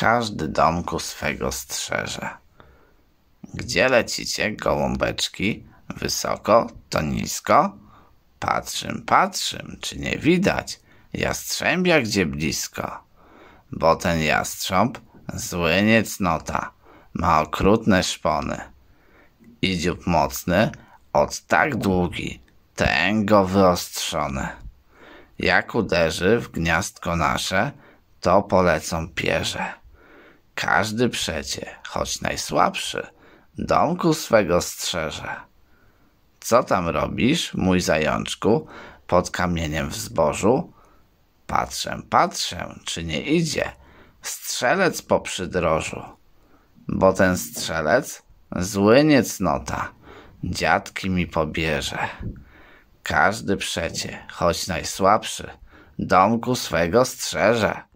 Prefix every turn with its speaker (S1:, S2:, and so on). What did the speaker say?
S1: każdy domku swego strzeże. Gdzie lecicie, gołąbeczki? Wysoko, to nisko? Patrzym, patrzym, czy nie widać jastrzębia gdzie blisko? Bo ten jastrząb zły niecnota, ma okrutne szpony. I dziób mocny, od tak długi, tęgo wyostrzony. Jak uderzy w gniazdko nasze, to polecą pierze. Każdy przecie, choć najsłabszy, domku swego strzeże. Co tam robisz, mój zajączku, pod kamieniem w zbożu? Patrzę, patrzę, czy nie idzie. Strzelec po przydrożu. Bo ten strzelec zły niecnota, dziadki mi pobierze. Każdy przecie, choć najsłabszy, domku swego strzeże.